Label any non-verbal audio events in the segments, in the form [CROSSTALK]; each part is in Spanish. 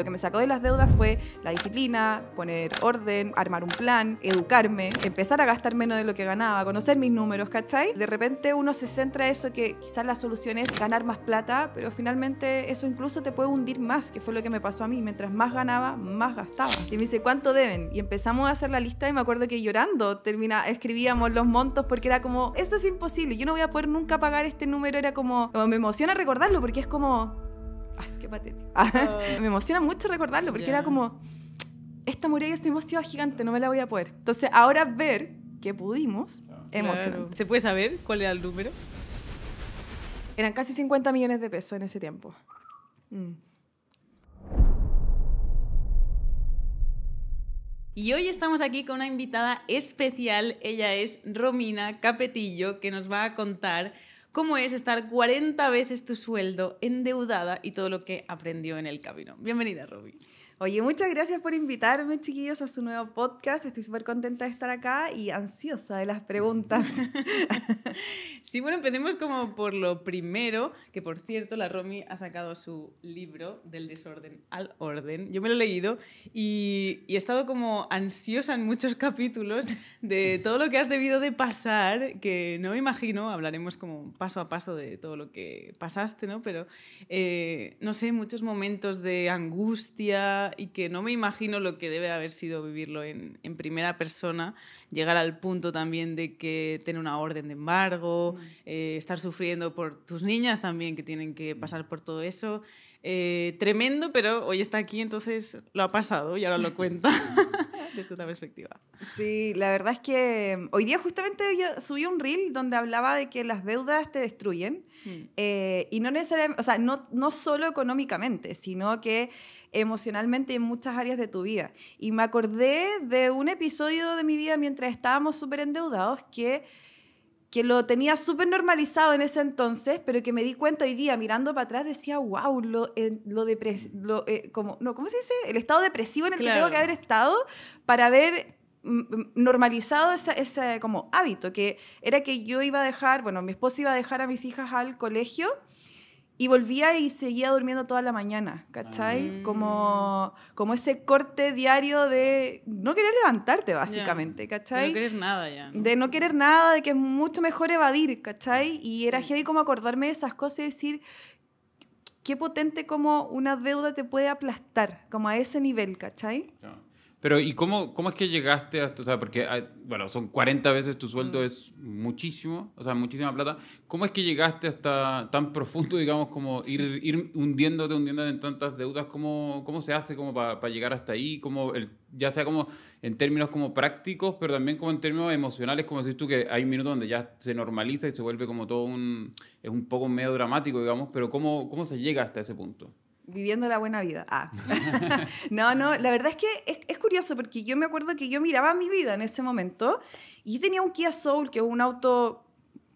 Lo que me sacó de las deudas fue la disciplina, poner orden, armar un plan, educarme, empezar a gastar menos de lo que ganaba, conocer mis números, ¿cachai? De repente uno se centra en eso que quizás la solución es ganar más plata, pero finalmente eso incluso te puede hundir más, que fue lo que me pasó a mí. Mientras más ganaba, más gastaba. Y me dice, ¿cuánto deben? Y empezamos a hacer la lista y me acuerdo que llorando termina, escribíamos los montos porque era como, esto es imposible, yo no voy a poder nunca pagar este número. Era como me emociona recordarlo porque es como, qué patético. [LAUGHS] me emociona mucho recordarlo porque era como, esta muralla se demasiado gigante, no me la voy a poder. Entonces ahora ver que pudimos, ah. ¿Se puede saber cuál era el número? Eran casi 50 millones de pesos en ese tiempo. Mm. Y hoy estamos aquí con una invitada especial, ella es Romina Capetillo, que nos va a contar cómo es estar 40 veces tu sueldo endeudada y todo lo que aprendió en el camino. Bienvenida, Ruby. Oye, muchas gracias por invitarme, chiquillos, a su nuevo podcast. Estoy súper contenta de estar acá y ansiosa de las preguntas. [LAUGHS] sí, bueno, empecemos como por lo primero, que por cierto, la Romy ha sacado su libro del desorden al orden. Yo me lo he leído y, he estado como ansiosa en muchos capítulos de todo lo que has debido de pasar, que no me imagino, hablaremos como paso a paso de todo lo que pasaste, ¿no? Pero, eh, no sé, muchos momentos de angustia y que no me imagino lo que debe haber sido vivirlo en, primera persona, llegar al punto también de que tener una orden de embargo, mm. eh, estar sufriendo por tus niñas también que tienen que mm. pasar por todo eso. Eh, tremendo, pero hoy está aquí, entonces lo ha pasado y ahora lo cuenta [LAUGHS] desde otra perspectiva. Sí, la verdad es que hoy día justamente yo subí un reel donde hablaba de que las deudas te destruyen mm. eh, y no necesariamente, o sea, no, no solo económicamente, sino que emocionalmente en muchas áreas de tu vida. Y me acordé de un episodio de mi vida mientras estábamos súper endeudados que que lo tenía súper normalizado en ese entonces, pero que me di cuenta hoy día, mirando para atrás, decía, wow, lo, eh, lo, eh, como, no, ¿cómo se dice? El estado depresivo en el que tengo que haber estado para haber mm, mm, normalizado ese, ese, como hábito, que era que yo iba a dejar, bueno, mi esposo iba a dejar a mis hijas al colegio y volvía y seguía durmiendo toda la mañana, ¿cachai? Ah. Como, como ese corte diario de no querer levantarte, básicamente, ¿cachai? De no querer nada ya. De no querer nada, de que es mucho mejor evadir, ¿cachai? Y era heavy como acordarme de esas cosas y decir, qué potente como una deuda te puede aplastar, como a ese nivel, ¿cachai? Pero, ¿y cómo, cómo es que llegaste hasta, o sea, porque, bueno, son 40 veces tu sueldo, mm. es muchísimo, o sea, muchísima plata. ¿Cómo es que llegaste hasta tan profundo, [LAUGHS] digamos, como ir, ir hundiéndote, hundiéndote en tantas deudas? ¿Cómo, cómo se hace como para llegar hasta ahí? ¿Cómo el, ya sea como en términos como prácticos, pero también como en términos emocionales, como decís tú, que hay un minuto donde ya se normaliza y se vuelve como todo un, es un poco medio dramático, digamos, pero ¿cómo, cómo se llega hasta ese punto? viviendo la buena vida. Ah. [LAUGHS] [LAUGHS] no, no, la verdad es que es, curioso porque yo me acuerdo que yo miraba mi vida en ese momento y yo tenía un Kia Soul, que es un auto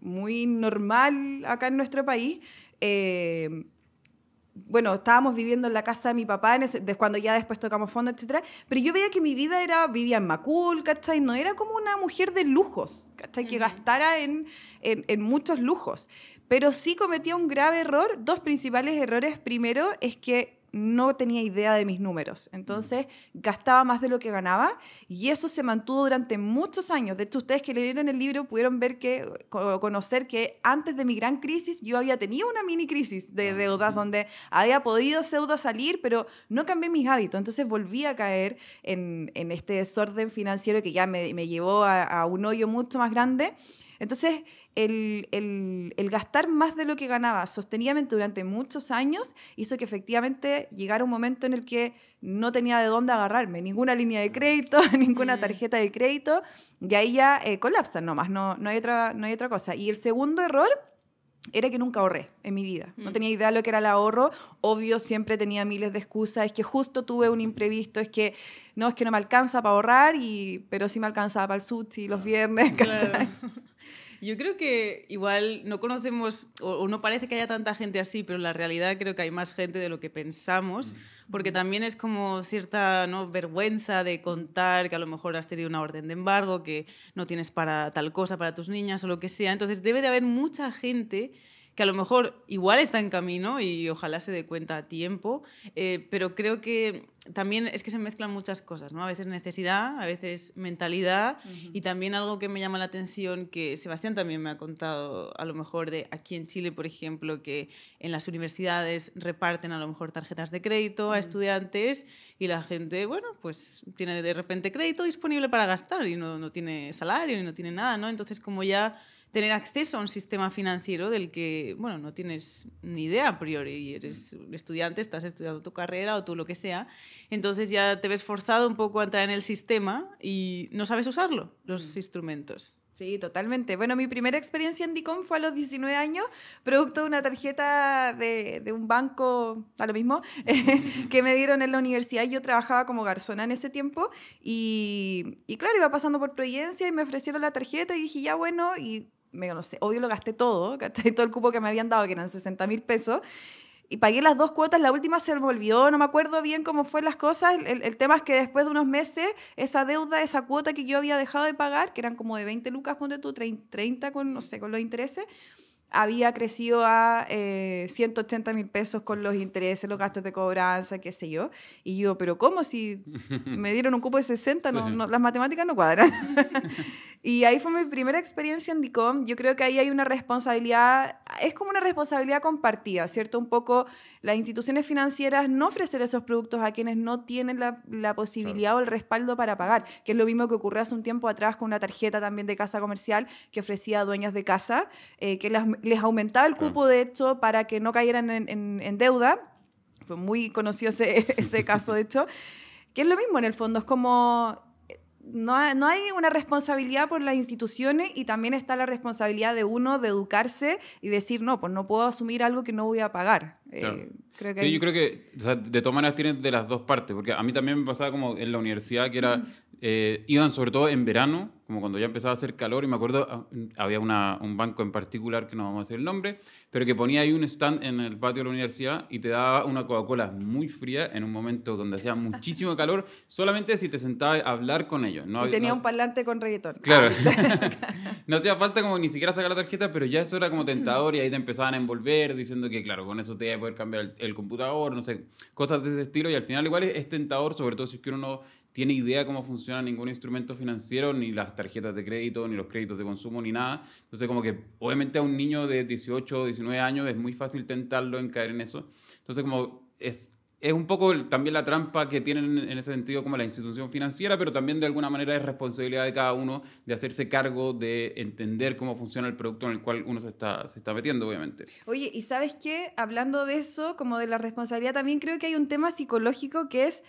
muy normal acá en nuestro país. Eh, bueno, estábamos viviendo en la casa de mi papá, en cuando ya después tocamos fondo, etcétera, pero yo veía que mi vida era, vivía en Macul, ¿cachai? No era como una mujer de lujos, ¿cachai? Que gastara en, muchos lujos. Pero sí cometía un grave error. Dos principales errores. Primero es que no tenía idea de mis números. Entonces gastaba más de lo que ganaba y eso se mantuvo durante muchos años. De hecho, ustedes que leyeron el libro pudieron ver que, conocer que antes de mi gran crisis yo había tenido una mini crisis de ah, deudas donde había podido pseudo salir, pero no cambié mis hábitos. Entonces volví a caer en, este desorden financiero que ya me, llevó a, a un hoyo mucho más grande. Entonces, el, gastar más de lo que ganaba sostenidamente durante muchos años hizo que efectivamente llegara un momento en el que no tenía de dónde agarrarme, ninguna línea de mm. crédito, [LAUGHS] ninguna tarjeta de crédito, y ahí ya eh, colapsa colapsan nomás, no, no, hay otra, no hay otra cosa. Y el segundo error era que nunca ahorré en mi vida. No mm. tenía idea de lo que era el ahorro. Obvio, siempre tenía miles de excusas. Es que justo tuve un imprevisto. Es que no, es que no me alcanza para ahorrar, y, pero sí me alcanzaba para el sushi los ah. viernes. [LAUGHS] Yo creo que igual no conocemos o, no parece que haya tanta gente así, pero en la realidad creo que hay más gente de lo que pensamos, mm. porque mm. también es como cierta vergüenza de contar que a lo mejor has tenido una orden de embargo, que no tienes para tal cosa para tus niñas o lo que sea. Entonces debe de haber mucha gente que a lo mejor igual está en camino y ojalá se dé cuenta a tiempo, eh, pero creo que también es que se mezclan muchas cosas, ¿no? A veces necesidad, a veces mentalidad y también algo que me llama la atención que Sebastián también me ha contado, a lo mejor de aquí en Chile, por ejemplo, que en las universidades reparten a lo mejor tarjetas de crédito a estudiantes y la gente, bueno, pues tiene de repente crédito disponible para gastar y no, no tiene salario y no tiene nada, ¿no? Entonces como ya tener acceso a un sistema financiero del que, bueno, no tienes ni idea a priori, eres mm. un estudiante, estás estudiando tu carrera o tú lo que sea, entonces ya te ves forzado un poco a entrar en el sistema y no sabes usarlo, los mm. instrumentos. Sí, totalmente. Bueno, mi primera experiencia en DICOM fue a los 19 años, producto de una tarjeta de, de un banco, a lo mismo, [LAUGHS] que me dieron en la universidad. Yo trabajaba como garzona en ese tiempo y, y claro, iba pasando por Providencia y me ofrecieron la tarjeta y dije, ya bueno, y me, sé, odio lo gasté todo, gasté [LAUGHS] Todo el cupo que me habían dado, que eran 60 mil pesos. Y pagué las dos cuotas, la última se me olvidó, no me acuerdo bien cómo fueron las cosas. El, tema es que después de unos meses, esa deuda, esa cuota que yo había dejado de pagar, que eran como de 20 lucas, ponte tú, 30, con, no sé, con los intereses, había crecido a 180 eh, mil pesos con los intereses, los gastos de cobranza, qué sé yo. Y yo, pero ¿cómo si [LAUGHS] me dieron un cupo de 60? las matemáticas no cuadran. [LAUGHS] y ahí fue mi primera experiencia en DICOM. Yo creo que ahí hay una responsabilidad, es como una responsabilidad compartida, ¿cierto? Un poco las instituciones financieras no ofrecer esos productos a quienes no tienen la, posibilidad o el respaldo para pagar, que es lo mismo que ocurrió hace un tiempo atrás con una tarjeta también de casa comercial que ofrecía a dueñas de casa, eh, que las les aumentaba el ah. cupo, de hecho, para que no cayeran en, deuda. Fue muy conocido ese, [LAUGHS] ese caso, de hecho. Que es lo mismo en el fondo, es como eh, no, no, hay una responsabilidad por las instituciones y también está la responsabilidad de uno de educarse y decir, no, pues no puedo asumir algo que no voy a pagar. Eh, creo que Yo creo que de todas maneras tiene de las dos partes, porque a mí también me pasaba como en la universidad, que era, eh, iban sobre todo en verano, como cuando ya empezaba a hacer calor, y me acuerdo, ah, había un banco en particular, que no vamos a decir el nombre, pero que ponía ahí un stand en el patio de la universidad y te daba una Coca-Cola muy fría en un momento donde hacía muchísimo [LAUGHS] calor, solamente si te sentabas a hablar con ellos. No, y tenía un parlante con reggaetón. Claro. Ah, [LAUGHS] no hacía falta como ni siquiera sacar la tarjeta, pero ya eso era como tentador y ahí te empezaban a envolver diciendo que, claro, con eso te iba a poder cambiar el, computador, no sé, cosas de ese estilo, y al final igual es, es tentador, sobre todo si es que uno no tiene idea de cómo funciona ningún instrumento financiero, ni las tarjetas de crédito, ni los créditos de consumo, ni nada. Entonces, como que obviamente a un niño de 18, o 19 años es muy fácil tentarlo en caer en eso. Entonces, como es es un poco también la trampa que tienen en ese sentido como la institución financiera, pero también de alguna manera es responsabilidad de cada uno de hacerse cargo de entender cómo funciona el producto en el cual uno se está, se está metiendo, obviamente. Oye, y sabes qué, hablando de eso, como de la responsabilidad, también creo que hay un tema psicológico que es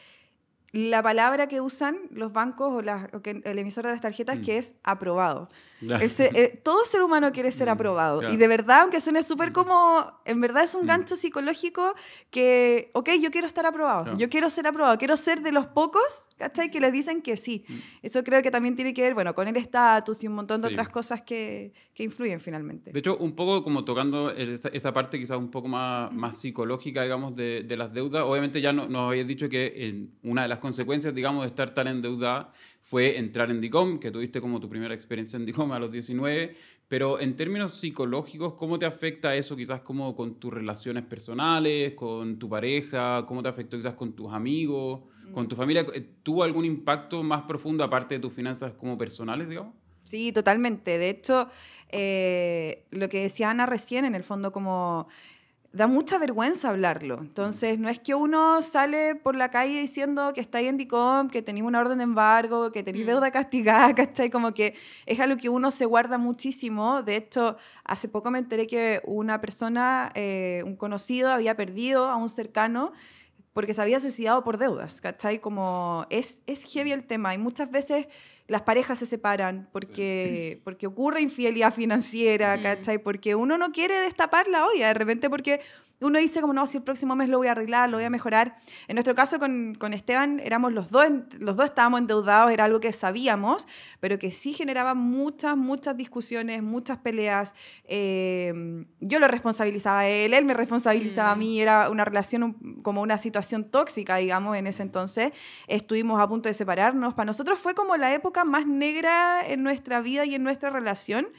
la palabra que usan los bancos o, el emisor de las tarjetas mm. que es aprobado. Eh, todo ser humano quiere ser mm, aprobado. Y de verdad, aunque suene mm. súper como, en verdad es un mm. gancho psicológico que, ok, yo quiero estar aprobado, yo quiero ser aprobado, quiero ser de los pocos, ¿cachai? Que les dicen que sí. Eso creo que también tiene que ver, bueno, con el estatus y un montón de otras cosas que, que, influyen finalmente. De hecho, un poco como tocando esa, parte quizás un poco más, más psicológica, digamos, de, las deudas, obviamente ya no, nos habías dicho que en una de las consecuencias, digamos, de estar tan endeudada fue entrar en DICOM, que tuviste como tu primera experiencia en DICOM a los 19, pero en términos psicológicos, ¿cómo te afecta eso quizás como con tus relaciones personales, con tu pareja, cómo te afectó quizás con tus amigos, con tu familia? Eh, ¿Tuvo algún impacto más profundo aparte de tus finanzas como personales, digamos? Sí, totalmente. De hecho, eh, lo que decía Ana recién, en el fondo como da mucha vergüenza hablarlo. Entonces, no es que uno sale por la calle diciendo que está ahí en DICOM, que tenía una orden de embargo, que tenéis mm. deuda castigada, [LAUGHS] ¿cachai? Como que es algo que uno se guarda muchísimo. De hecho, hace poco me enteré que una persona, eh, un conocido, había perdido a un cercano porque se había suicidado por deudas, ¿cachai? Como es, es heavy el tema y muchas veces las parejas se separan porque, porque ocurre infidelidad financiera, mm. ¿cachai? Porque uno no quiere destapar la olla de repente porque uno dice como, no, si el próximo mes lo voy a arreglar, lo voy a mm. mejorar. En nuestro caso con, con Esteban éramos los dos, los dos estábamos endeudados, era algo que sabíamos, pero que sí generaba muchas, muchas discusiones, muchas peleas. Em, yo lo responsabilizaba a él, él me responsabilizaba a mm. mí, era una relación como una situación tóxica, digamos, en ese entonces. Estuvimos a punto de separarnos. Para nosotros fue como la época más negra en nuestra vida y en nuestra relación.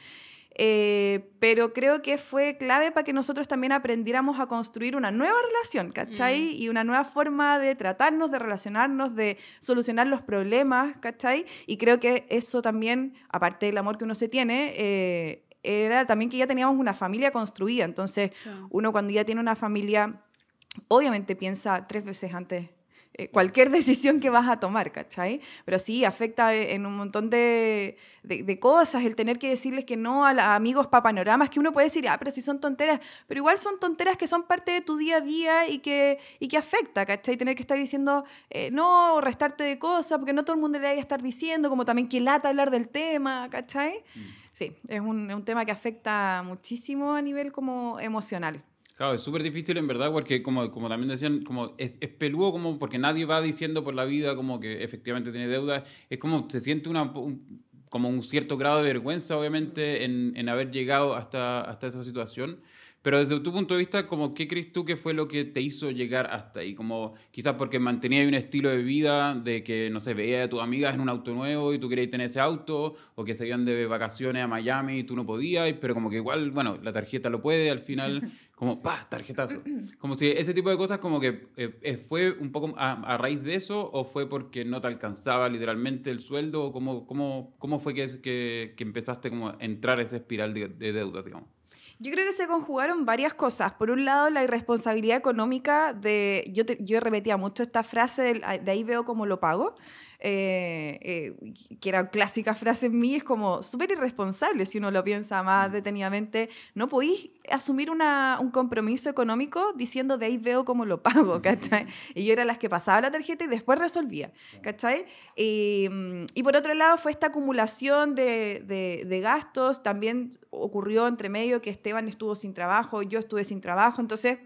Eh, pero creo que fue clave para que nosotros también aprendiéramos a construir una nueva relación, ¿cachai? Mm. Y una nueva forma de tratarnos, de relacionarnos, de solucionar los problemas, ¿cachai? Y creo que eso también, aparte del amor que uno se tiene, eh, era también que ya teníamos una familia construida. Entonces, uno cuando ya tiene una familia, obviamente piensa tres veces antes eh, cualquier [LAUGHS] decisión que vas a tomar, ¿cachai? Pero sí, afecta eh, en un montón de, cosas el tener que decirles que no a, amigos para panoramas, que uno puede decir, ah, pero si son tonteras, pero igual son tonteras que son parte de tu día a día y que, y que afecta, ¿cachai? Tener que estar diciendo eh, no, restarte de cosas, porque no todo el mundo le ahí a estar diciendo, como también que lata hablar del tema, ¿cachai? Mm. Sí, es un, un tema que afecta muchísimo a nivel como emocional. Claro, es súper difícil en verdad porque como, como también decían, como es, peludo como porque nadie va diciendo por la vida como que efectivamente tiene deuda. Es como se siente una, un, como un cierto grado de vergüenza obviamente en, en, haber llegado hasta, hasta esa situación. Pero desde tu punto de vista, como, ¿qué crees tú que fue lo que te hizo llegar hasta ahí? Como quizás porque mantenías un estilo de vida de que, no sé, veía a tus amigas en un auto nuevo y tú querías tener ese auto, o que se iban de vacaciones a Miami y tú no podías, pero como que igual, bueno, la tarjeta lo puede al final. [LAUGHS] como, pa, tarjetazo. Como si ese tipo de cosas como que eh, eh, fue un poco a, raíz de eso o fue porque no te alcanzaba literalmente el sueldo o cómo, cómo, cómo fue que, que, que, empezaste como a entrar a esa espiral de, de deuda, digamos. Yo creo que se conjugaron varias cosas. Por un lado, la irresponsabilidad económica de... Yo, yo repetía mucho esta frase, de, de ahí veo cómo lo pago, eh, eh, que era clásica frase en mí, es como súper irresponsable si uno lo piensa más mm. detenidamente. No podéis asumir una, un compromiso económico diciendo de ahí veo cómo lo pago, ¿cachai? [LAUGHS] Y yo era las que pasaba la tarjeta y después resolvía, ¿cachai? Em, y, por otro lado fue esta acumulación de, de, de gastos, también ocurrió entre medio que Esteban estuvo sin trabajo, yo estuve sin trabajo, entonces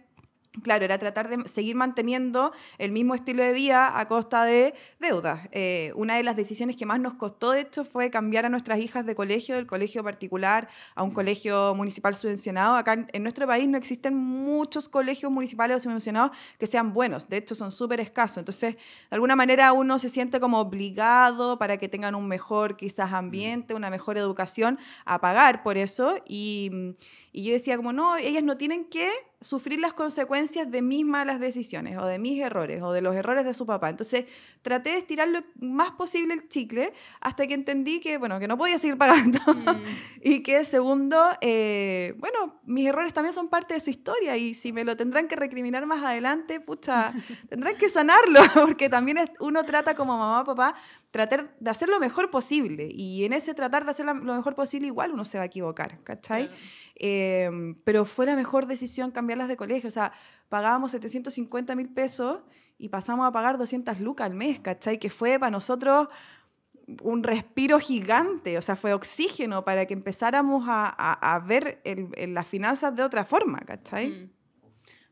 Claro, era tratar de seguir manteniendo el mismo estilo de vida a costa de deudas. Eh, una de las decisiones que más nos costó, de hecho, fue cambiar a nuestras hijas de colegio, del colegio particular, a un colegio municipal subvencionado. Acá en, nuestro país no existen muchos colegios municipales o subvencionados que sean buenos. De hecho, son súper escasos. Entonces, de alguna manera uno se siente como obligado para que tengan un mejor, quizás, ambiente, una mejor educación, a pagar por eso. y yo decía como, no, ellas no tienen que sufrir las consecuencias de mis malas decisiones o de mis errores o de los errores de su papá. Entonces traté de estirar lo más posible el chicle hasta que entendí que, bueno, que no podía seguir pagando mm. [LAUGHS] y que segundo, eh, bueno, mis errores también son parte de su historia y si me lo tendrán que recriminar más adelante, pucha, tendrán que sanarlo [LAUGHS] porque también uno trata como mamá, papá tratar de hacer lo mejor posible. Y en ese tratar de hacer lo mejor posible, igual uno se va a equivocar, ¿cachai? Em, pero fue la mejor decisión cambiarlas de colegio. O sea, pagábamos 750 mil pesos y pasamos a pagar 200 lucas al mes, ¿cachai? Que fue para nosotros un respiro gigante, o sea, fue oxígeno para que empezáramos a, a, ver las finanzas de otra forma, ¿cachai? Mm.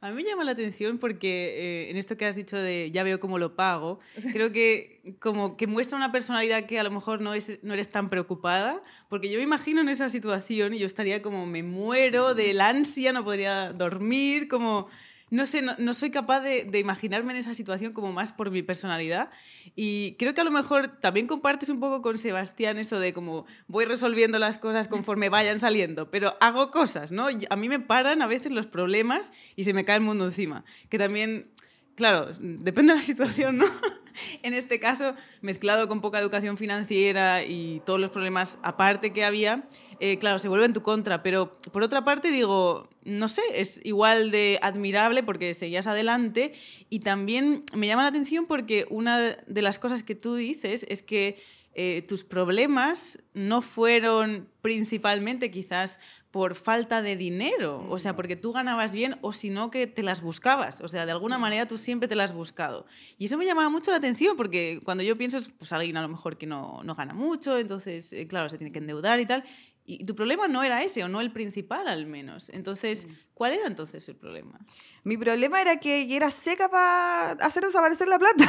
A mí me llama la atención porque eh, en esto que has dicho de ya veo cómo lo pago, [LAUGHS] creo que como que muestra una personalidad que a lo mejor no, es, no eres tan preocupada, porque yo me imagino en esa situación y yo estaría como me muero de del ansia, no podría dormir, como no sé, no, soy capaz de, de, imaginarme en esa situación como más por mi personalidad. Y creo que a lo mejor también compartes un poco con Sebastián eso de como voy resolviendo las cosas conforme vayan saliendo, pero hago cosas, ¿no? A mí me paran a veces los problemas y se me cae el mundo encima. Que también claro, depende de la situación, ¿no? [LAUGHS] en este caso, mezclado con poca educación financiera y todos los problemas aparte que había, eh, claro, se vuelve en tu contra. Pero por otra parte, digo, no sé, es igual de admirable porque seguías adelante y también me llama la atención porque una de las cosas que tú dices es que eh, tus problemas no fueron principalmente quizás por falta de dinero, o sea, porque tú ganabas bien o sino que te las buscabas, o sea, de alguna manera tú siempre te las has buscado. Y eso me llamaba mucho la atención porque cuando yo pienso, pues alguien a lo mejor que no, no gana mucho, entonces, eh, claro, se tiene que endeudar y tal, y tu problema no era ese, o no el principal al menos. Entonces, mm. ¿cuál era entonces el problema? Mi problema era que era seca para hacer desaparecer la plata.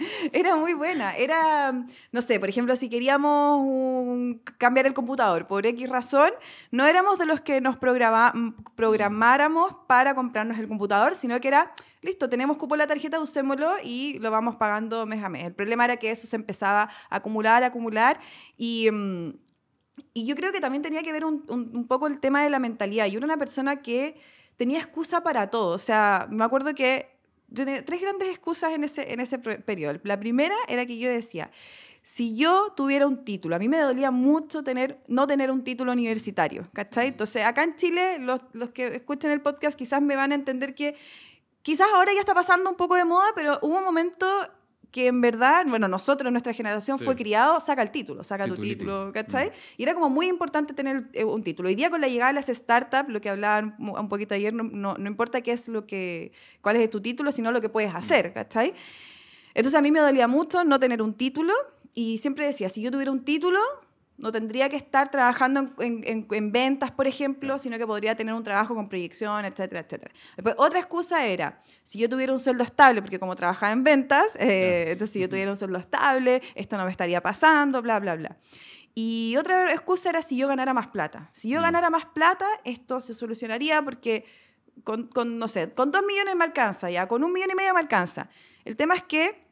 [LAUGHS] era muy buena. Era, no sé, por ejemplo, si queríamos cambiar el computador por X razón, no éramos de los que nos programáramos para comprarnos el computador, sino que era listo, tenemos cupo en la tarjeta, usémoslo y lo vamos pagando mes a mes. El problema era que eso se empezaba a acumular, acumular y, mm, y yo creo que también tenía que ver un, poco el tema de la mentalidad. Yo era una persona que tenía excusa para todo. O sea, me acuerdo que yo tenía tres grandes excusas en ese, en ese periodo. La primera era que yo decía, si yo tuviera un título, a mí me dolía mucho tener, no tener un título universitario, ¿cachai? Entonces, acá en Chile, los, los que escuchen el podcast quizás me van a entender que quizás ahora ya está pasando un poco de moda, pero hubo un momento que en verdad, bueno, nosotros, nuestra generación fue criado, saca el título, saca tu título, mm. ¿cachai? Y era como muy importante tener eh, un título. Hoy día con la llegada de las startups, lo que hablaban un poquito ayer, no, importa qué es lo que, cuál es tu título, sino lo que puedes mm. hacer, ¿cachai? Entonces a mí me dolía mucho no tener un título y siempre decía, si yo tuviera un título, no tendría que estar trabajando en, ventas, por ejemplo, sino que podría tener un trabajo con proyección, etcétera, etcétera. otra excusa era, si yo tuviera un sueldo estable, porque como trabajaba en ventas, eh, entonces si yo tuviera un sueldo estable, esto no me estaría pasando, bla, bla, bla. Y otra excusa era si yo ganara más plata. Si yo ganara más plata, esto se solucionaría porque con, no sé, con dos millones me alcanza, ya, con un millón y medio me alcanza. El tema es que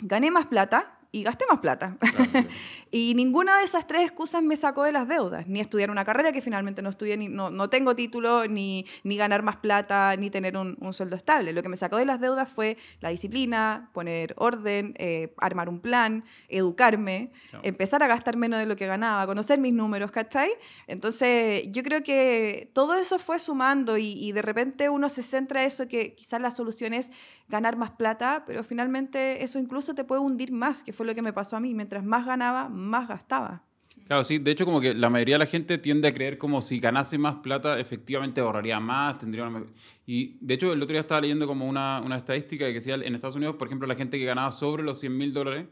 gané más plata, y gasté más plata. [LAUGHS] Y ninguna de esas tres excusas me sacó de las deudas, ni estudiar una carrera que finalmente no estudié, ni, no, no tengo título, ni, ni ganar más plata, ni tener un, un, sueldo estable. Lo que me sacó de las deudas fue la disciplina, poner orden, eh, armar un plan, educarme, empezar a gastar menos de lo que ganaba, conocer mis números, ¿cachai? Entonces yo creo que todo eso fue sumando y, y de repente uno se centra en eso que quizás la solución es ganar más plata, pero finalmente eso incluso te puede hundir más, que fue lo que me pasó a mí. Mientras más ganaba, más gastaba. Claro, sí, de hecho como que la mayoría de la gente tiende a creer como si ganase más plata, efectivamente ahorraría más, tendría Y de hecho el otro día estaba leyendo como una, una estadística que decía en Estados Unidos, por ejemplo, la gente que ganaba sobre los 100 mil dólares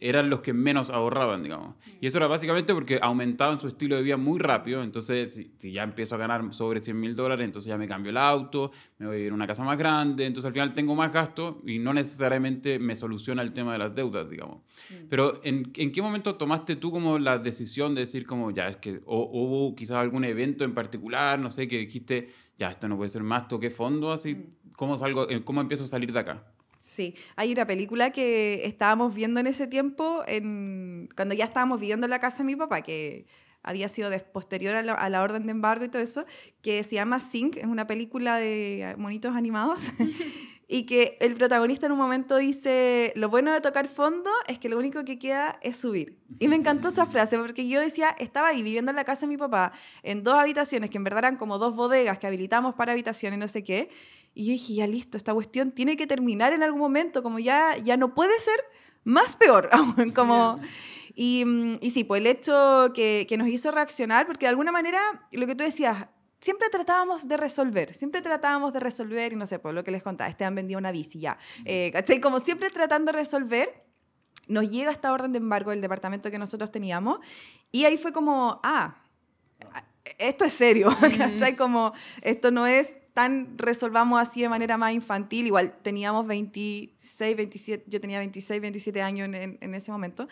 eran los que menos ahorraban, digamos. Y eso era básicamente porque aumentaban su estilo de vida muy rápido. Entonces, si, ya empiezo a ganar sobre 100 mil dólares, entonces ya me cambio el auto, me voy a vivir a una casa más grande, entonces al final tengo más gasto y no necesariamente me soluciona el tema de las deudas, digamos. Mm. Pero, ¿en, qué momento tomaste tú como la decisión de decir como, ya, es que, o hubo quizás algún evento en particular, no sé, que dijiste, ya, esto no puede ser más, toqué fondo, así, mm. eh, ¿cómo empiezo a salir de acá? Sí, hay una película que estábamos viendo en ese tiempo, cuando ya estábamos viviendo en la casa de mi papá, que había sido posterior a la, orden de embargo y todo eso, que se llama Sync, es una película de ah, monitos animados, [LAUGHS] y que el protagonista en un momento dice, lo bueno de tocar fondo es que lo único que queda es subir. Y me encantó esa frase, porque yo decía, estaba ahí viviendo en la casa de mi papá, en dos habitaciones, que en verdad eran como dos bodegas que habilitamos para habitaciones, no sé qué, y yo dije, ya listo, esta cuestión tiene que terminar en algún momento, como ya, ya no puede ser más peor [LAUGHS] como... Mm, y, sí, pues el hecho que, que nos hizo reaccionar, porque de alguna manera, lo que tú decías, siempre tratábamos de resolver, siempre tratábamos de resolver, y no sé, por pues, lo que les contaba, este han vendido una bici ya, mm. eh, Como siempre tratando de resolver, nos llega esta orden de embargo del departamento que nosotros teníamos, y ahí fue como, ah, esto es serio, [LAUGHS] ¿cachai? Como, esto no es tan resolvamos así de manera más infantil. Igual teníamos 26, 27, yo tenía 26, 27 años en, ese momento.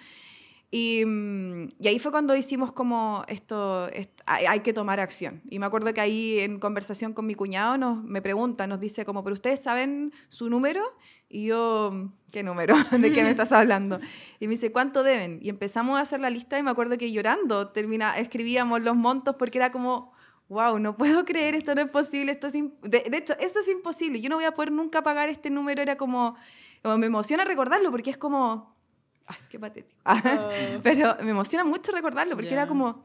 Mm, y, ahí fue cuando hicimos como esto, hay, que tomar acción. Y me acuerdo que ahí en conversación con mi cuñado nos, me pregunta, nos dice como, pero ustedes saben su número y yo, mm, ¿qué número? [LAUGHS] ¿De qué me estás [LAUGHS] hablando? Y me dice, ¿cuánto deben? Y empezamos a hacer la lista y me acuerdo que llorando termina, escribíamos los montos porque era como, wow, no puedo creer, esto no es posible, esto es de, hecho, esto es imposible, yo no voy a poder nunca pagar este número, era como, me emociona recordarlo porque es como, ay, qué patético, ah. [LAUGHS] pero me emociona mucho recordarlo porque era como,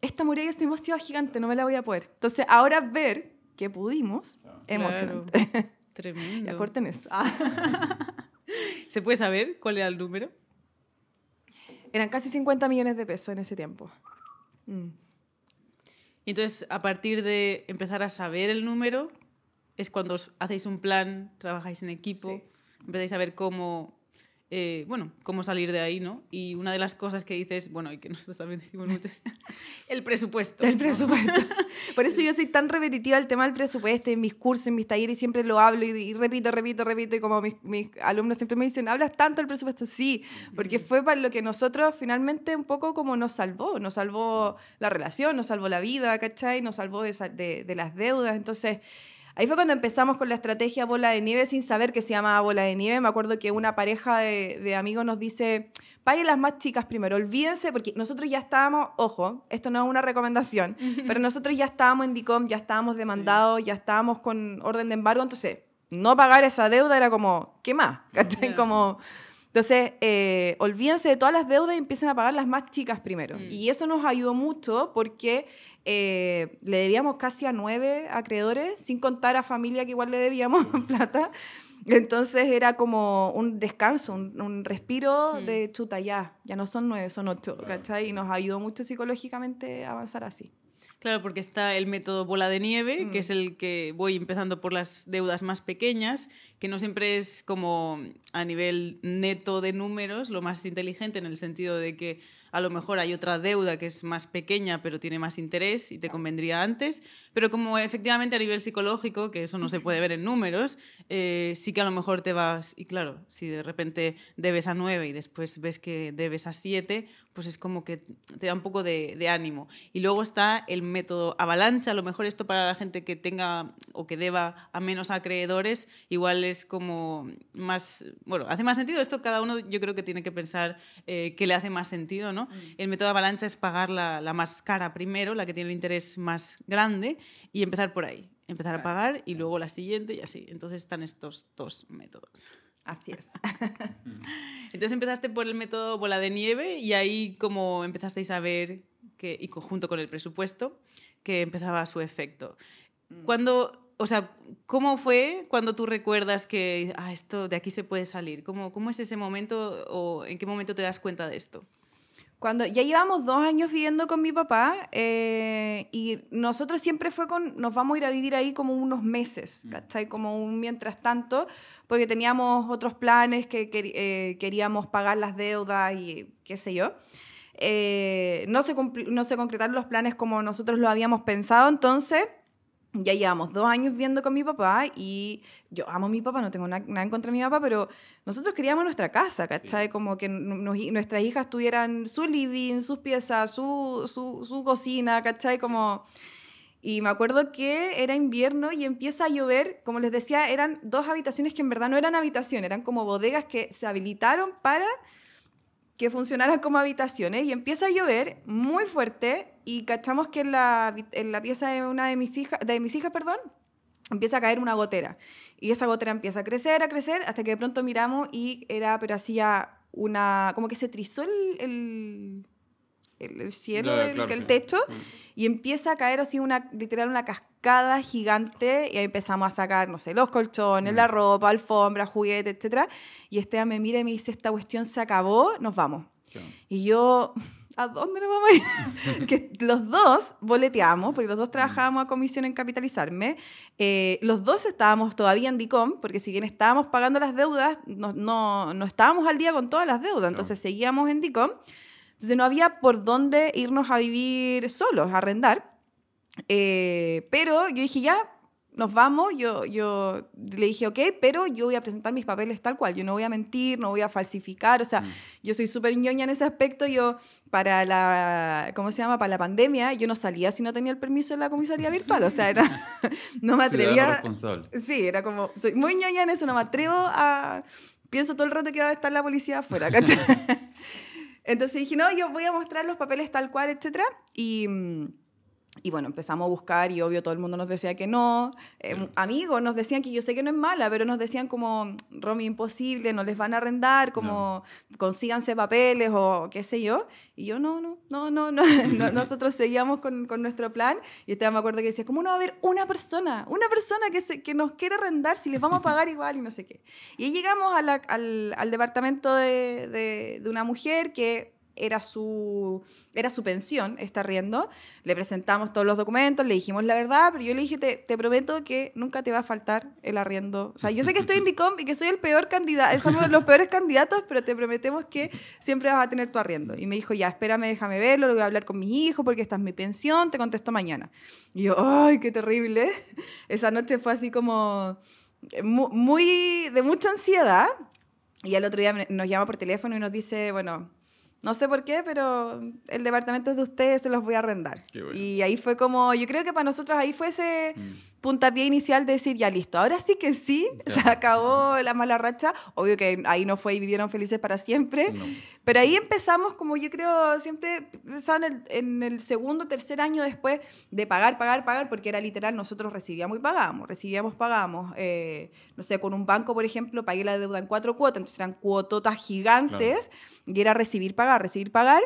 esta muralla es demasiado gigante, no me la voy a poder. Entonces, ahora ver que pudimos, ah. emocionante. [LAUGHS] Tremendo. Ya eso. Ah. [LAUGHS] ¿Se puede saber cuál era el número? Eran casi 50 millones de pesos en ese tiempo. Mm. Y entonces, a partir de empezar a saber el número, es cuando hacéis un plan, trabajáis en equipo, empezáis a ver cómo eh, bueno, cómo salir de ahí, ¿no? Y una de las cosas que dices, bueno, y que [LAUGHS] nosotros también decimos mucho, es [LAUGHS] el presupuesto. El presupuesto. [LAUGHS] Por eso yo soy tan repetitiva al tema del presupuesto en mis cursos, en mis talleres, siempre lo hablo y, repito, repito, repito, y como mis, mis, alumnos siempre me dicen, hablas tanto del presupuesto, sí, porque fue para lo que nosotros finalmente un poco como nos salvó, nos salvó la relación, nos salvó la vida, ¿cachai? Nos salvó de, de las deudas, entonces... Ahí fue cuando empezamos con la estrategia bola de nieve sin saber que se llamaba bola de nieve. Me acuerdo que una pareja de, amigos nos dice, paguen las más chicas primero, olvídense, porque nosotros ya estábamos, ojo, esto no es una recomendación, [LAUGHS] pero nosotros ya estábamos en DICOM, ya estábamos demandados, ya estábamos con orden de embargo, entonces no pagar esa deuda era como, ¿qué más? Como entonces, eh, olvídense de todas las deudas y empiecen a pagar las más chicas primero. Mm. Y eso nos ayudó mucho porque eh, le debíamos casi a nueve acreedores, sin contar a familia que igual le debíamos [LAUGHS] plata. Entonces era como un descanso, un, respiro mm. de chuta, ya, ya no son nueve, son ocho, ¿cachai? Y nos ayudó mucho psicológicamente avanzar así. Claro, porque está el método bola de nieve, que mm. es el que voy empezando por las deudas más pequeñas, que no siempre es como a nivel neto de números lo más inteligente en el sentido de que a lo mejor hay otra deuda que es más pequeña pero tiene más interés y te convendría antes, pero como efectivamente a nivel psicológico, que eso no se puede ver en números, eh, sí que a lo mejor te vas, y claro, si de repente debes a nueve y después ves que debes a siete, pues es como que te da un poco de, ánimo. Y luego está el método avalancha, a lo mejor esto para la gente que tenga o que deba a menos acreedores, igual es como más, bueno, hace más sentido esto, cada uno yo creo que tiene que pensar eh, qué le hace más sentido, ¿no? Mm. El método avalancha es pagar la, más cara primero, la que tiene el interés más grande, y empezar por ahí. Empezar a pagar y luego la siguiente y así. Entonces están estos dos métodos. Así es. [LAUGHS] Entonces empezaste por el método bola de nieve y ahí como empezasteis a ver que, y junto con el presupuesto, que empezaba su efecto. Mm. o sea, ¿cómo fue cuando tú recuerdas que ah, esto de aquí se puede salir? ¿Cómo, ¿Cómo es ese momento o en qué momento te das cuenta de esto? cuando ya llevamos dos años viviendo con mi papá eh, y nosotros siempre fue con, nos vamos a ir a vivir ahí como unos meses, mm. ¿cachai? Como un mientras tanto, porque teníamos otros planes que, eh, queríamos pagar las deudas y qué sé yo. Eh, no, se no se concretaron los planes como nosotros lo habíamos pensado, entonces ya llevamos dos años viendo con mi papá y yo amo a mi papá, no tengo nada, en contra de mi papá, pero nosotros queríamos nuestra casa, ¿cachai? Como que nuestras hijas tuvieran su living, sus piezas, su, su, su, cocina, ¿cachai? Como... Y me acuerdo que era invierno y empieza a llover, como les decía, eran dos habitaciones que en verdad no eran habitación, eran como bodegas que se habilitaron para que funcionaran como habitaciones y empieza a llover muy fuerte y cachamos que en la, pieza de una de mis hijas, de mis hijas, perdón, empieza a caer una gotera y esa gotera empieza a crecer, a crecer, hasta que de pronto miramos y era, pero hacía una, como que se trizó el el, cielo el techo mm. y empieza a caer así una literal una cascada gigante y ahí empezamos a sacar no sé los colchones la mm. ropa alfombra juguetes etcétera y Esteban me mira y me dice esta cuestión se acabó nos vamos y yo [LAUGHS] ¿a dónde nos vamos a ir? [LAUGHS] que los dos boleteamos, porque los dos mm. trabajábamos a comisión en capitalizarme. Eh, los dos estábamos todavía en DICOM, porque si bien estábamos pagando las deudas, no, no, estábamos al día con todas las deudas, entonces seguíamos en DICOM. Entonces no había por dónde irnos a vivir solos, a arrendar. Eh, pero yo dije, ya, nos vamos, yo, yo le dije, ok, pero yo voy a presentar mis papeles tal cual, yo no voy a mentir, no voy a falsificar, o sea, mm. yo soy súper ñoña en ese aspecto, yo para la, ¿cómo se llama? Para la pandemia, yo no salía si no tenía el permiso de la comisaría virtual, o sea, [LAUGHS] [LAUGHS] no me atrevía. Sí, era como, soy muy ñoña en eso, no me atrevo a, pienso todo el rato que va a estar la policía afuera, [LAUGHS] Entonces dije, no, yo voy a mostrar los papeles tal cual, etcétera, Y mm, y bueno, empezamos a buscar y obvio todo el mundo nos decía que no. Eh, amigos nos decían que yo sé que no es mala, pero nos decían como, Romy, imposible, no les van a arrendar, como consíganse papeles o qué sé yo. Y yo no, no, no, no, no. [LAUGHS] [LAUGHS] Nosotros seguíamos con, con nuestro plan y estaba me acuerdo que decía, ¿cómo no va a haber una persona? Una persona que, se, que nos quiere arrendar si les vamos a [LAUGHS] pagar igual y no sé qué. Y llegamos al, al, departamento de, de, de una mujer que era su, era su pensión, está arriendo. Le presentamos todos los documentos, le dijimos la verdad, pero yo le dije, te, te prometo que nunca te va a faltar el arriendo. O sea, yo sé que estoy en [LAUGHS] DICOM y que soy el peor candidato, eh, somos de los peores candidatos, pero te prometemos que siempre vas a tener tu arriendo. Y me dijo, ya, espérame, déjame verlo, lo voy a hablar con mis hijos porque esta es mi pensión, te contesto mañana. Y yo, ay, qué terrible. [LAUGHS] Esa noche fue así como eh, muy de mucha ansiedad. Y al otro día nos llama por teléfono y nos dice, bueno, no sé por qué, pero el departamento es de ustedes, se los voy a arrendar. Y ahí fue como, yo creo que para nosotros ahí fue ese mm. puntapié inicial de decir, ya listo, ahora sí que sí, se acabó la mala racha. Obvio que ahí no fue y vivieron felices para siempre. Pero ahí empezamos, como yo creo, siempre pensaban en el, segundo, tercer año después de pagar, pagar, pagar, porque era literal, nosotros recibíamos y pagábamos, recibíamos, pagábamos. Eh, no sé, con un banco, por ejemplo, pagué la deuda en cuatro cuotas, entonces eran cuototas gigantes y era recibir, pagar a recibir pagar.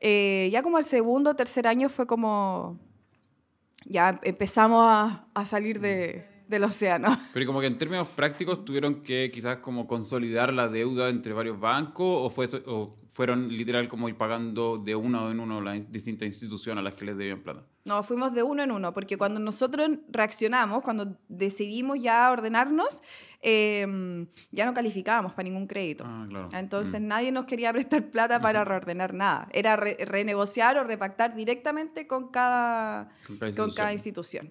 Eh, ya como el segundo o tercer año fue como, ya empezamos a, salir de, del océano. [LAUGHS] Pero como que en términos prácticos tuvieron que quizás como consolidar la deuda entre varios bancos o, fue, o fueron literal como ir pagando de uno en uno las distintas instituciones a las que les debían plata. No, fuimos de uno en uno, porque cuando nosotros reaccionamos, cuando decidimos ya ordenarnos, em, ya no calificábamos para ningún crédito. Ah, Entonces mm. nadie nos quería prestar plata para reordenar nada. Era renegociar o repactar directamente con cada, institución.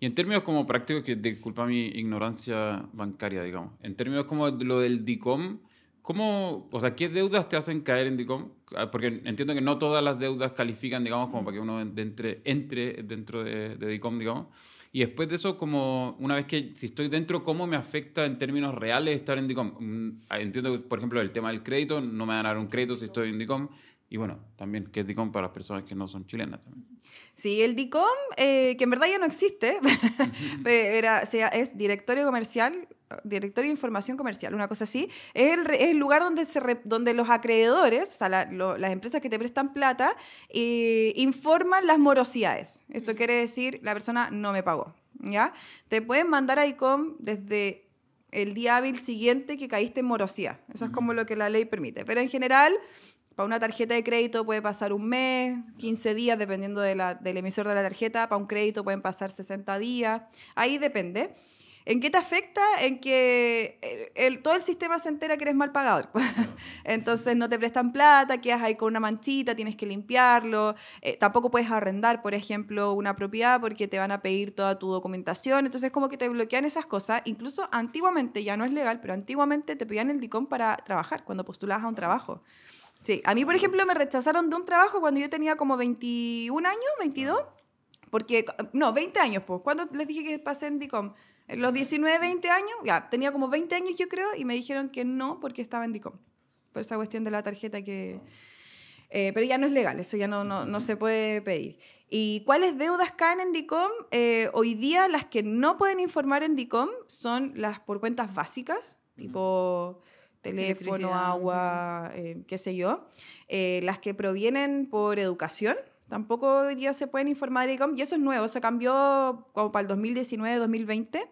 Y en términos como prácticos, que disculpa mi ignorancia bancaria, digamos, en términos como lo del DICOM, ¿cómo, o sea, qué deudas te hacen caer en DICOM? Ah, porque entiendo que no todas las deudas califican, digamos, como para que uno entre, entre dentro de, DICOM, digamos. Y después de eso, como una vez que si estoy dentro, ¿cómo me afecta en términos reales estar en DICOM? Mm, ah, entiendo por ejemplo, el tema del crédito, no me van un crédito si estoy en DICOM. Y bueno, también, ¿qué es DICOM para las personas que no son chilenas? También? Sí, el DICOM, eh, que en verdad ya no existe, [LAUGHS] eh, era, sea, es Directorio Comercial directorio de información comercial, una cosa así, es el, lugar donde, se donde los acreedores, o sea, las empresas que te prestan plata, eh, informan las morosidades. Esto quiere decir, la persona no me pagó. ¿Ya? Te pueden mandar a ICOM desde el día hábil siguiente que caíste en morosidad. Eso es como lo que la ley permite. Pero en general, para una tarjeta de crédito puede pasar un mes, 15 días, dependiendo del emisor de la tarjeta. Para un crédito pueden pasar 60 días. Ahí depende. ¿En qué te afecta? En que eh, todo el sistema se entera que eres mal pagador. [LAUGHS] Entonces no te prestan plata, quedas ahí con una manchita, tienes que limpiarlo. Eh, tampoco puedes arrendar, por ejemplo, una propiedad porque te van a pedir toda tu documentación. Entonces como que te bloquean esas cosas. Incluso antiguamente, ya no es legal, pero antiguamente te pedían el DICOM para trabajar, cuando postulabas a un trabajo. Sí, a mí, por ejemplo, me rechazaron de un trabajo cuando yo tenía como 21 años, 22. Porque, no, 20 años, pues. Cuando les dije que pasé en DICOM? Los 19, 20 años, ya, tenía como 20 años yo creo, y me dijeron que no porque estaba en DICOM, por esa cuestión de la tarjeta que... Eh, pero ya no es legal, eso ya no, no, se puede pedir. ¿Y cuáles deudas caen en DICOM? Eh, hoy día las que no pueden informar en DICOM son las por cuentas básicas, tipo teléfono, agua, eh, qué sé yo. las que provienen por educación, tampoco hoy día se pueden informar en DICOM, y eso es nuevo, se cambió como para el 2019, 2020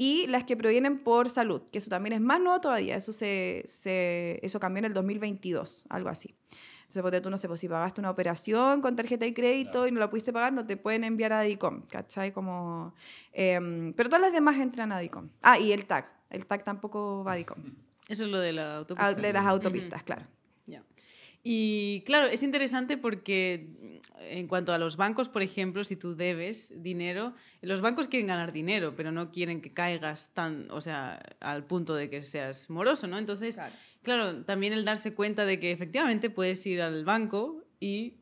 y las que provienen por salud, que eso también es más nuevo todavía, eso, se, se eso cambió en el 2022, algo así. Entonces, porque tú no sé, pues si pagaste una operación con tarjeta de crédito y no la pudiste pagar, no te pueden enviar a DICOM, ¿cachai? Como, em, pero todas las demás entran a DICOM. Ah, y el TAC, el TAC tampoco va a DICOM. [LAUGHS] Eso es lo de la autopistas. Ah, de las autopistas, claro. Y claro, es interesante porque mm, en cuanto a los bancos, por ejemplo, si tú debes dinero, los bancos quieren ganar dinero, pero no quieren que caigas tan, o sea, al punto de que seas moroso, ¿no? Entonces, claro, también el darse cuenta de que efectivamente puedes ir al banco y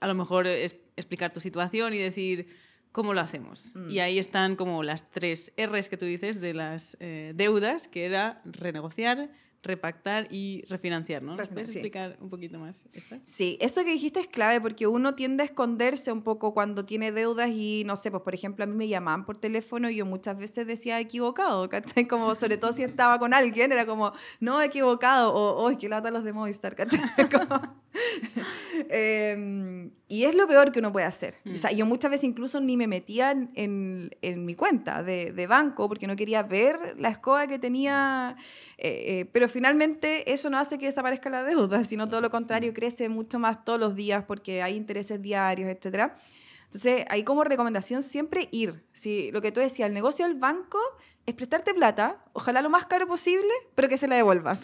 a lo mejor explicar tu situación y decir, ¿cómo lo hacemos? Mm. Y ahí están como las tres Rs que tú dices de las eh, deudas, que era renegociar, repactar y refinanciar, ¿no? puedes explicar un poquito más Sí, eso que dijiste es clave porque uno tiende a esconderse un poco cuando tiene deudas y no sé, pues por ejemplo a mí me llamaban por teléfono y yo muchas veces decía equivocado, ¿cachai? [LAUGHS] Como sobre todo si estaba con alguien, era como, no, equivocado, o, ay, oh, es que lata los de Movistar, ¿cachai? [LAUGHS] [LAUGHS] Em, y es lo peor que uno puede hacer. Mm. O yo muchas veces incluso ni me metía en, mi cuenta de, banco porque no quería ver la escoba que tenía. Eh, eh, pero finalmente eso no hace que desaparezca la deuda, sino todo lo contrario, mm. crece mucho más todos los días porque hay intereses diarios, etc. Entonces, hay como recomendación siempre ir. Si lo que tú decías, el negocio del banco es prestarte plata, ojalá lo más caro posible, pero que se la devuelvas.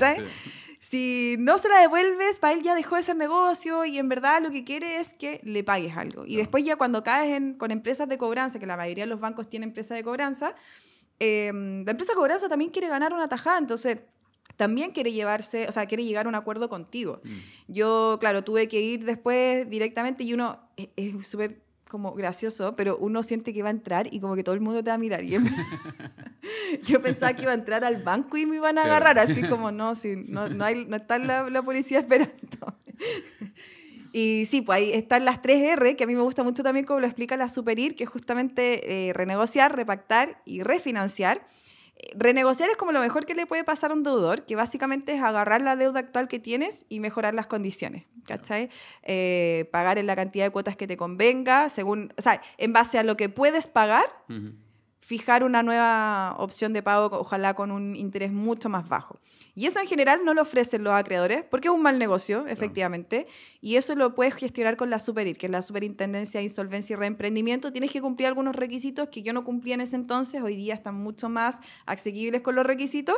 Claro, [LAUGHS] si no se la devuelves, para él ya dejó ese negocio y en verdad lo que quiere es que le pagues algo. Y después ya cuando caes con empresas de cobranza, que la mayoría de los bancos tienen empresas de cobranza, em, la empresa de cobranza también quiere ganar una tajada, entonces también quiere llevarse, o sea, quiere llegar a un acuerdo contigo. Mm. Yo, claro, tuve que ir después directamente y uno e, es súper como gracioso, pero uno siente que va a entrar y como que todo el mundo te va a mirar. Y yo [LAUGHS] pensaba que iba a entrar al banco y me iban a agarrar, así como no, si, no, está la, policía esperando. Y sí, pues ahí están las tres R, que a mí me gusta mucho también como lo explica la Superir, que es justamente eh, renegociar, repactar y refinanciar renegociar es como lo mejor que le puede pasar a un deudor, que básicamente es agarrar la deuda actual que tienes y mejorar las condiciones, ¿cachai? Eh, pagar en la cantidad de cuotas que te convenga, según, o sea, en base a lo que puedes pagar fijar una nueva opción de pago, ojalá con un interés mucho más bajo. Y eso en general no lo ofrecen los acreedores, porque es un mal negocio, efectivamente, y eso lo puedes gestionar con la SuperIR, que es la Superintendencia de Insolvencia y Reemprendimiento. Tienes que cumplir algunos requisitos que yo no cumplía en ese entonces, hoy día están mucho más asequibles con los requisitos.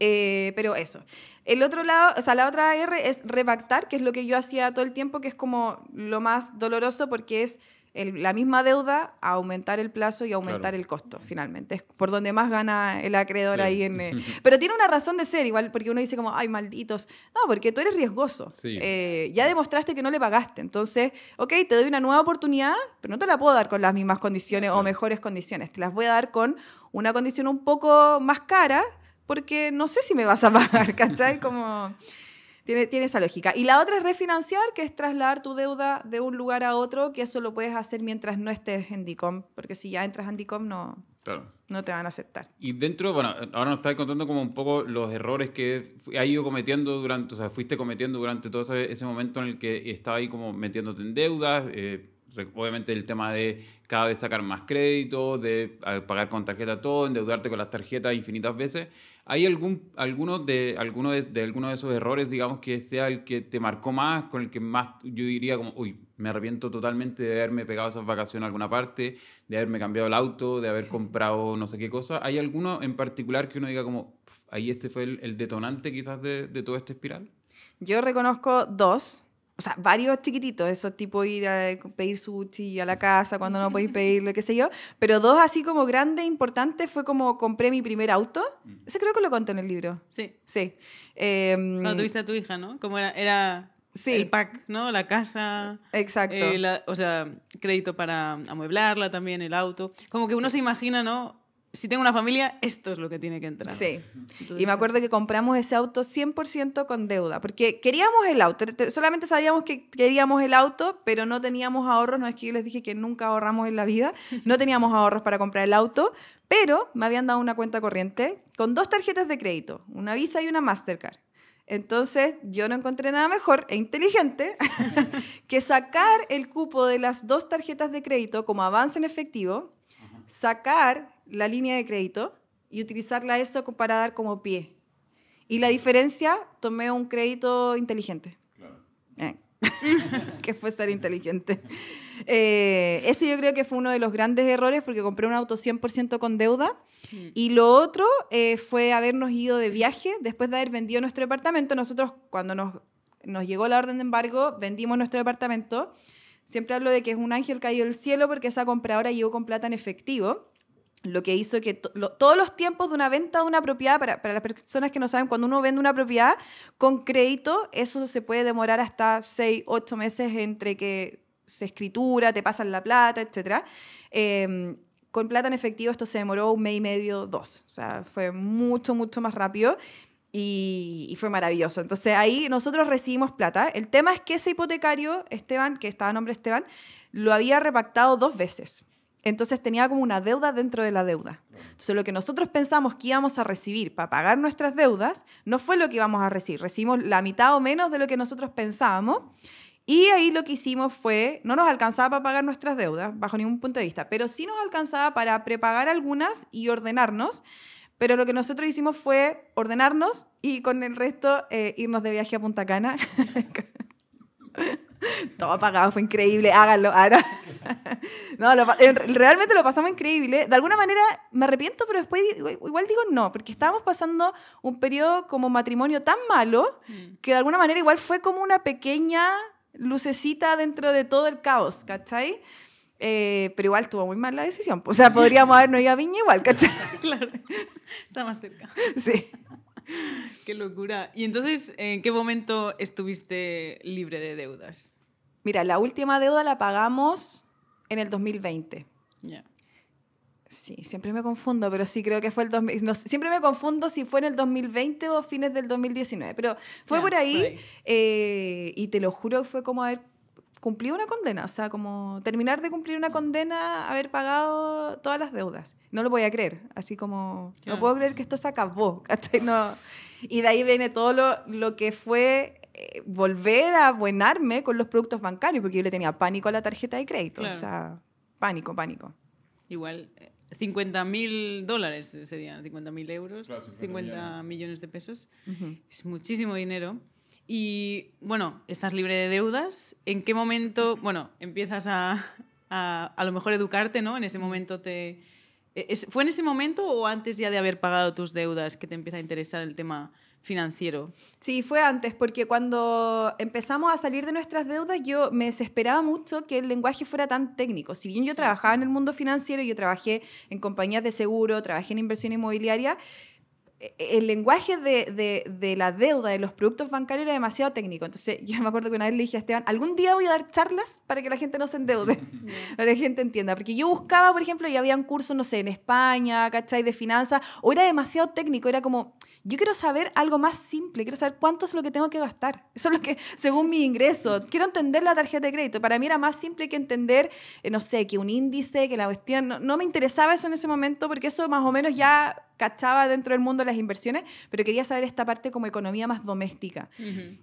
Eh, pero eso. El otro lado, o sea, la otra R es rebactar, que es lo que yo hacía todo el tiempo, que es como lo más doloroso porque es la misma deuda aumentar el plazo y aumentar el costo, finalmente. Es por donde más gana el acreedor ahí en... Eh, [LAUGHS] pero tiene una razón de ser, igual, porque uno dice como, ay, malditos. No, porque tú eres riesgoso. Eh, ya demostraste que no le pagaste. Entonces, ok, te doy una nueva oportunidad, pero no te la puedo dar con las mismas condiciones o mejores condiciones. Te las voy a dar con una condición un poco más cara, porque no sé si me vas a pagar, [LAUGHS] ¿cachai? Como... Tiene, esa lógica. Y la otra es refinanciar, que es trasladar tu deuda de un lugar a otro, que eso lo puedes hacer mientras no estés en DICOM, porque si ya entras en DICOM no, claro. no te van a aceptar. Y dentro, bueno, ahora nos estás contando como un poco los errores que has ido cometiendo durante, o sea, fuiste cometiendo durante todo ese, momento en el que estaba ahí como metiéndote en deudas. Eh, obviamente el tema de cada vez sacar más crédito, de pagar con tarjeta todo, endeudarte con las tarjetas infinitas veces. ¿Hay algún, alguno, de, alguno, de, alguno de esos errores, digamos, que sea el que te marcó más, con el que más yo diría como, uy, me arrepiento totalmente de haberme pegado esas vacaciones a alguna parte, de haberme cambiado el auto, de haber comprado no sé qué cosa? ¿Hay alguno en particular que uno diga como, ahí este fue el, el detonante quizás de, de toda esta espiral? Yo reconozco dos o sea, varios chiquititos, esos tipo ir a pedir sushi a la casa cuando no podéis pedirlo, qué sé yo, pero dos así como grandes, importantes, fue como compré mi primer auto, ese creo que lo conté en el libro. Sí. Sí. Em, cuando tuviste a tu hija, ¿no? Como era, era sí. el pack, ¿no? La casa. Exacto. Eh, o sea, crédito para amueblarla también, el auto. Como que uno se imagina, ¿no? si tengo una familia, esto es lo que tiene que entrar. Sí. y me acuerdo que compramos ese auto 100% con deuda, porque queríamos el auto, solamente sabíamos que queríamos el auto, pero no teníamos ahorros, no es que yo les dije que nunca ahorramos en la vida, no teníamos ahorros para comprar el auto, pero me habían dado una cuenta corriente con dos tarjetas de crédito, una Visa y una Mastercard. Entonces yo no encontré nada mejor e inteligente [LAUGHS] que sacar el cupo de las dos tarjetas de crédito como avance en efectivo, sacar la línea de crédito y utilizarla eso para dar como pie. Y la diferencia, tomé un crédito inteligente. Claro. Eh. [LAUGHS] que fue ser inteligente. Eh, ese yo creo que fue uno de los grandes errores porque compré un auto 100% con deuda. Mm. Y lo otro eh, fue habernos ido de viaje después de haber vendido nuestro departamento. Nosotros, cuando nos, nos llegó la orden de embargo, vendimos nuestro departamento. Siempre hablo de que es un ángel caído del cielo porque esa compradora llegó con plata en efectivo lo que hizo que todos los tiempos de una venta de una propiedad, para, las personas que no saben, cuando uno vende una propiedad con crédito, eso se puede demorar hasta seis ocho meses entre que se escritura, te pasan la plata, etc. Em, con plata en efectivo esto se demoró un mes y medio, dos. O sea, fue mucho, mucho más rápido y, fue maravilloso. Entonces ahí nosotros recibimos plata. El tema es que ese hipotecario, Esteban, que estaba a nombre Esteban, lo había repactado dos veces. Entonces tenía como una deuda dentro de la deuda. Entonces lo que nosotros pensamos que íbamos a recibir para pagar nuestras deudas no fue lo que íbamos a recibir. Recibimos la mitad o menos de lo que nosotros pensábamos. Y ahí lo que hicimos fue, no nos alcanzaba para pagar nuestras deudas, bajo ningún punto de vista, pero sí nos alcanzaba para prepagar algunas y ordenarnos. Pero lo que nosotros hicimos fue ordenarnos y con el resto eh, irnos de viaje a Punta Cana. [LAUGHS] Todo pagado, fue increíble, háganlo. Ahora. No, realmente lo pasamos increíble. De alguna manera me arrepiento, pero después igual digo no, porque estábamos pasando un periodo como matrimonio tan malo mm. que de alguna manera igual fue como una pequeña lucecita dentro de todo el caos, ¿cachai? Eh, pero igual tuvo muy mal la decisión. O sea, podríamos [LAUGHS] habernos ido a Viña igual, ¿cachai? [LAUGHS] Claro, está más cerca. Sí. Qué locura. ¿Y entonces en qué momento estuviste libre de deudas? Mira, la última deuda la pagamos en el 2020. Sí, siempre me confundo, pero sí creo que fue el 2000. siempre me confundo si fue en el 2020 o fines del 2019, pero fue por ahí. Eh, y te lo juro que fue como haber cumplido una condena, o sea, como terminar de cumplir una mm. condena, haber pagado todas las deudas. No lo voy a creer, así como. No puedo creer que esto se acabó. [LAUGHS] No. Y de ahí viene todo lo, lo que fue eh, volver a buenarme con los productos bancarios, porque yo le tenía pánico a la tarjeta de crédito. O sea, pánico, pánico. Igual, 50 eh, mil dólares serían 50 mil euros, 50, millones de pesos. Es muchísimo dinero. Y bueno, estás libre de deudas. ¿En qué momento, bueno, empiezas a, a lo mejor educarte, ¿no? En ese momento te, eh, ¿Fue en ese momento o antes ya de haber pagado tus deudas que te empieza a interesar el tema financiero? Sí, fue antes, porque cuando empezamos a salir de nuestras deudas, yo me desesperaba mucho que el lenguaje fuera tan técnico. Si bien yo trabajaba en el mundo financiero, yo trabajé en compañías de seguro, trabajé en inversión inmobiliaria, eh, el lenguaje de, la deuda de los productos bancarios era demasiado técnico. Entonces, [LAUGHS] yo me acuerdo que una vez le dije a Esteban, algún día voy a dar charlas para que la gente no se endeude, [LAUGHS] [LAUGHS] para que la gente entienda. Porque yo buscaba, por ejemplo, y había un curso, no sé, en España, ¿cachai?, de finanzas, o era demasiado técnico, era como, yo quiero saber algo más simple, quiero saber cuánto es lo que tengo que gastar. [LAUGHS] Eso es lo que, según mi ingreso, quiero entender la tarjeta de crédito. Para mí era más simple que entender, eh, no sé, que un índice, que la cuestión, no, me interesaba eso en ese momento porque eso más o menos ya cachaba dentro del mundo de las inversiones, pero quería saber esta parte como economía más doméstica.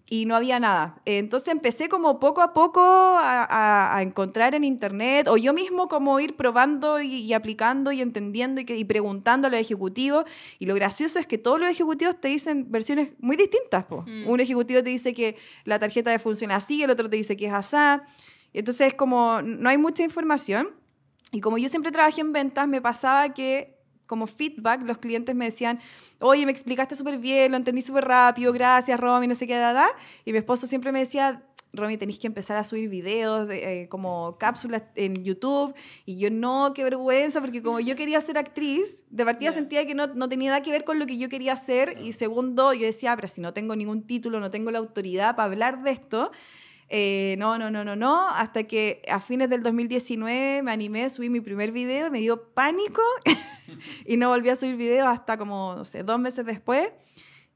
Y no había nada. Eh, entonces empecé como poco a poco a, encontrar en internet o yo mismo como ir probando y, aplicando y entendiendo y, y preguntando a los ejecutivos. Y lo gracioso es que todos los ejecutivos te dicen versiones muy distintas. Mm. Un ejecutivo te dice que la tarjeta de funciona así, el otro te dice que es asá. Entonces, como no hay mucha información, y como yo siempre trabajé en ventas, me pasaba que como feedback los clientes me decían, oye, me explicaste súper bien, lo entendí súper rápido, gracias, Romy, no sé qué, Y mi esposo siempre me decía, Romy, tenéis que empezar a subir videos eh, como cápsulas en YouTube. Y yo, no, qué vergüenza, porque como yo quería ser actriz, de partida sentía que no, no, tenía nada que ver con lo que yo quería hacer. Y segundo, yo decía, ah, pero si no tengo ningún título, no tengo la autoridad para hablar de esto. Eh, no, no, no, no, no, hasta que a fines del 2019 me animé, subí mi primer video, me dio pánico [LAUGHS] y no volví a subir videos hasta como, no sé, dos meses después.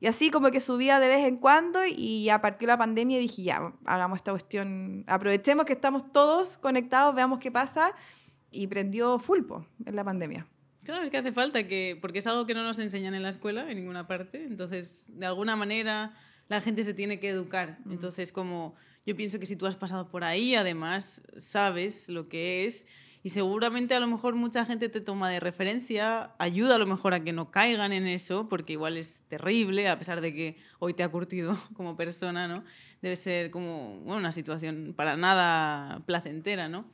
Y así como que subía de vez en cuando y a partir de la pandemia dije, ya, hagamos esta cuestión, aprovechemos que estamos todos conectados, veamos qué pasa. Y prendió Fulpo en la pandemia. Claro, es que hace falta, que, porque es algo que no nos enseñan en la escuela, en ninguna parte. Entonces, de alguna manera, la gente se tiene que educar. Entonces, como yo pienso que si tú has pasado por ahí, además, sabes lo que es y seguramente a lo mejor mucha gente te toma de referencia, ayuda a lo mejor a que no caigan en eso, porque igual es terrible, a pesar de que hoy te ha curtido [LAUGHS] como persona, ¿no? Debe ser como una situación para nada placentera, ¿no?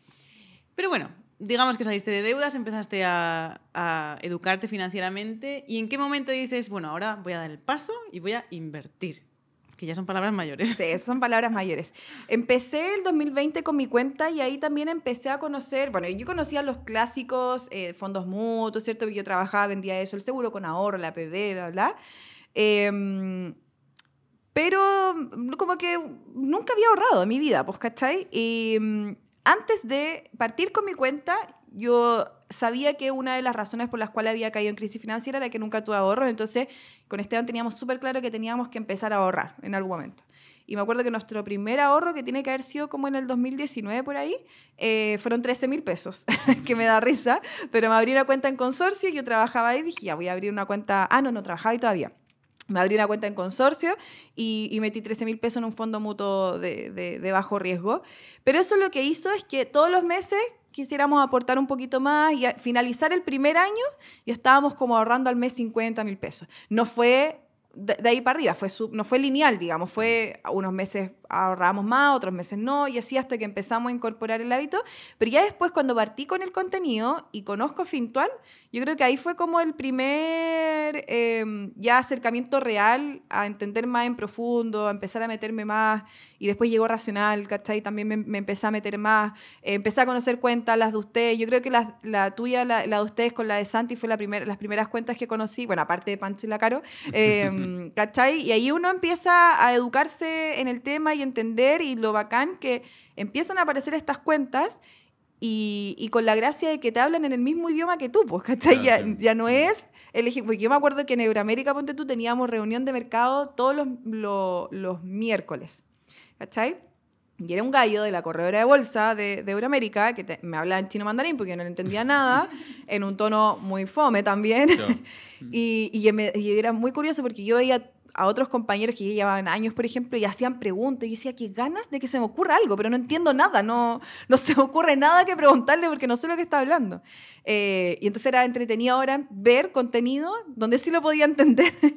Pero bueno, digamos que saliste de deudas, empezaste a, a, educarte financieramente y en qué momento dices, bueno, ahora voy a dar el paso y voy a invertir. Que ya son palabras mayores. Sí, son palabras mayores. Empecé el 2020 con mi cuenta y ahí también empecé a conocer, bueno, yo conocía los clásicos eh, fondos mutuos, ¿cierto? Yo trabajaba, vendía eso, el seguro con ahorro, la PB, bla, bla. Em, pero como que nunca había ahorrado en mi vida, pues, ¿cachai? Y em, antes de partir con mi cuenta, yo sabía que una de las razones por las cuales había caído en crisis financiera era que nunca tuve ahorro, entonces con Esteban teníamos súper claro que teníamos que empezar a ahorrar en algún momento. Y me acuerdo que nuestro primer ahorro, que tiene que haber sido como en el 2019 por ahí, eh, fueron 13 mil pesos, [LAUGHS] que me da risa, pero me abrí una cuenta en consorcio, y yo trabajaba ahí y dije, ya voy a abrir una cuenta, ah, no, no trabajaba ahí todavía. Me abrí una cuenta en consorcio y, metí 13 mil pesos en un fondo mutuo de bajo riesgo. Pero eso lo que hizo es que todos los meses quisiéramos aportar un poquito más y finalizar el primer año y estábamos como ahorrando al mes 50 mil pesos. No fue de, ahí para arriba, fue no fue lineal, digamos, fue mm. unos meses ahorramos más, otros meses no, y así hasta que empezamos a incorporar el hábito. Pero ya después, cuando partí con el contenido y conozco Fintual, yo creo que ahí fue como el primer em, ya acercamiento real a entender más en profundo, a empezar a meterme más, y después llegó Racional, ¿cachai? También me, empecé a meter más, eh, empecé a conocer cuentas, las de ustedes, yo creo que la, tuya, la, de ustedes con la de Santi, fue la primera las primeras cuentas que conocí, bueno, aparte de Pancho y la Caro. [LAUGHS] Em, Em, ¿Cachai? Y ahí uno empieza a educarse en el tema y entender y lo bacán que empiezan a aparecer estas cuentas y, con la gracia de que te hablan en el mismo idioma que tú, pues, ¿cachai? ya, no mm. es el Porque yo me acuerdo que en Euroamérica, ponte tú, teníamos reunión de mercado todos los, los, los miércoles, ¿cachai? Y era un gallo de la corredora de bolsa de, Euroamérica, que me hablaba en chino mandarín porque yo no entendía nada, [LAUGHS] en un tono muy fome también. [LAUGHS] y, era muy curioso porque yo veía a otros compañeros que ya llevaban años, por ejemplo, y hacían preguntas. Y decía, qué ganas de que se me ocurra algo, pero no entiendo nada, no, no se me ocurre nada que preguntarle porque no sé lo que está hablando. Eh, y entonces era entretenido ahora ver contenido donde sí lo podía entender. [LAUGHS]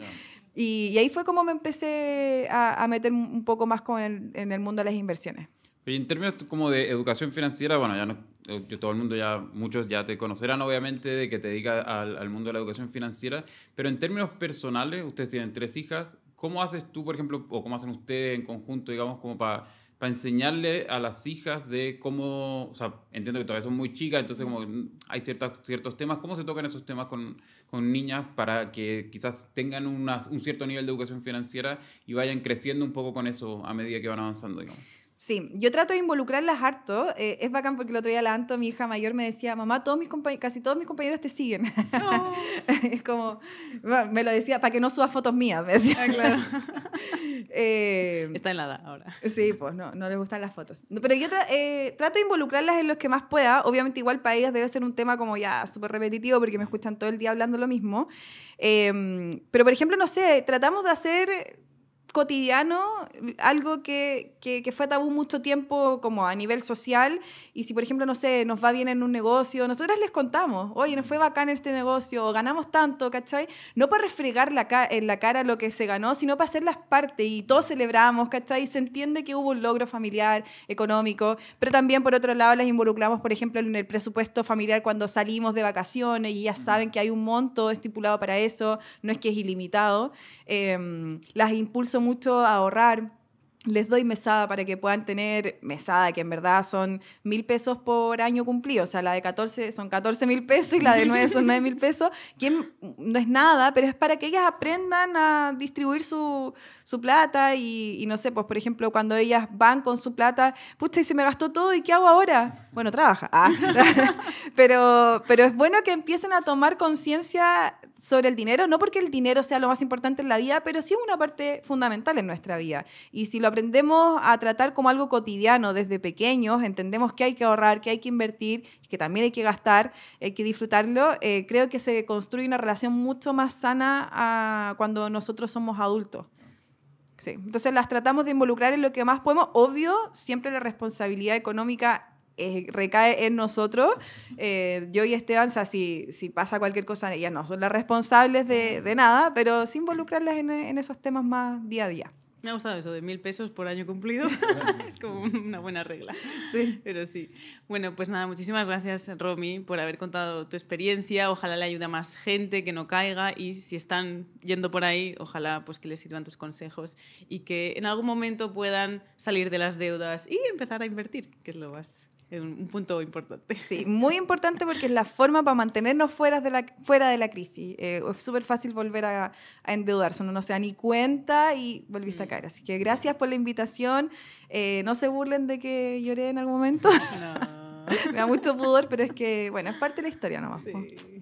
Y, ahí fue como me empecé a, meter un poco más con en el mundo de las inversiones. en términos como de educación financiera, bueno, ya eh, todo el mundo ya, muchos ya te conocerán obviamente de que te dedicas al, mundo de la educación financiera, pero en términos personales, ustedes tienen tres hijas, ¿cómo haces tú, por ejemplo, o cómo hacen ustedes en conjunto, digamos, como para para enseñarle a las hijas de cómo, o sea, entiendo que todavía son muy chicas, entonces como hay ciertos ciertos temas, ¿cómo se tocan esos temas con, con niñas para que quizás tengan un cierto nivel de educación financiera y vayan creciendo un poco con eso a medida que van avanzando, digamos. Sí, yo trato de involucrarlas harto. Eh, es bacán porque el otro día la Anto, mi hija mayor, me decía, mamá, todos mis casi todos mis compañeros te siguen. Oh. [LAUGHS] es como, me lo decía, para que no suba fotos mías, me decía. Ah, claro. [LAUGHS] eh, Está edad ahora. Sí, pues no, no les gustan las fotos. Pero yo eh, trato de involucrarlas en los que más pueda. Obviamente igual para ellas debe ser un tema como ya súper repetitivo porque me escuchan todo el día hablando lo mismo. Em, pero por ejemplo, no sé, tratamos de hacer cotidiano, algo que, que, fue tabú mucho tiempo como a nivel social. Y si, por ejemplo, no sé, nos va bien en un negocio, nosotras les contamos, oye, nos fue bacán este negocio, o ganamos tanto, ¿cachai? No para refregar la en la cara lo que se ganó, sino para hacer las partes y todos celebramos, ¿cachai? Se entiende que hubo un logro familiar, económico, pero también, por otro lado, las involucramos, por ejemplo, en el presupuesto familiar cuando salimos de vacaciones y ya saben que hay un monto estipulado para eso, no es que es ilimitado. Em, las impulso mucho ahorrar. Les doy mesada para que puedan tener mesada, que en verdad son mil pesos por año cumplido. O sea, la de 14 son 14 mil pesos y la de 9 son 9 mil pesos, que no es nada, pero es para que ellas aprendan a distribuir su, plata y, no sé, pues por ejemplo, cuando ellas van con su plata, pucha, y se me gastó todo y ¿qué hago ahora? Bueno, trabaja. Ah. [LAUGHS] pero, pero es bueno que empiecen a tomar conciencia sobre el dinero, no porque el dinero sea lo más importante en la vida, pero sí es una parte fundamental en nuestra vida. Y si lo aprendemos a tratar como algo cotidiano desde pequeños, entendemos que hay que ahorrar, que hay que invertir, que también hay que gastar, hay que disfrutarlo, eh, creo que se construye una relación mucho más sana ah, cuando nosotros somos adultos. Sí. Entonces las tratamos de involucrar en lo que más podemos. Obvio, siempre la responsabilidad económica eh, recae en nosotros. Eh, yo y Esteban, o sea, si, si, pasa cualquier cosa, ellas no son las responsables de, de nada, pero sin involucrarlas en, en, esos temas más día a día. Me ha gustado eso de mil pesos por año cumplido. [LAUGHS] es como una buena regla. Sí. Pero sí. Bueno, pues nada, muchísimas gracias, Romy, por haber contado tu experiencia. Ojalá le ayude a más gente que no caiga y si están yendo por ahí, ojalá pues que les sirvan tus consejos y que en algún momento puedan salir de las deudas y empezar a invertir, que es lo más es un punto importante. Sí, muy importante porque es la forma para mantenernos fuera de la, fuera de la crisis. Eh, es súper fácil volver a, endeudarse, uno no se da ni cuenta y volviste a mm. caer. Así que gracias por la invitación. Eh, no se burlen de que lloré en algún momento. [LAUGHS] Me da mucho pudor, pero es que, bueno, es parte de la historia nomás. Sí.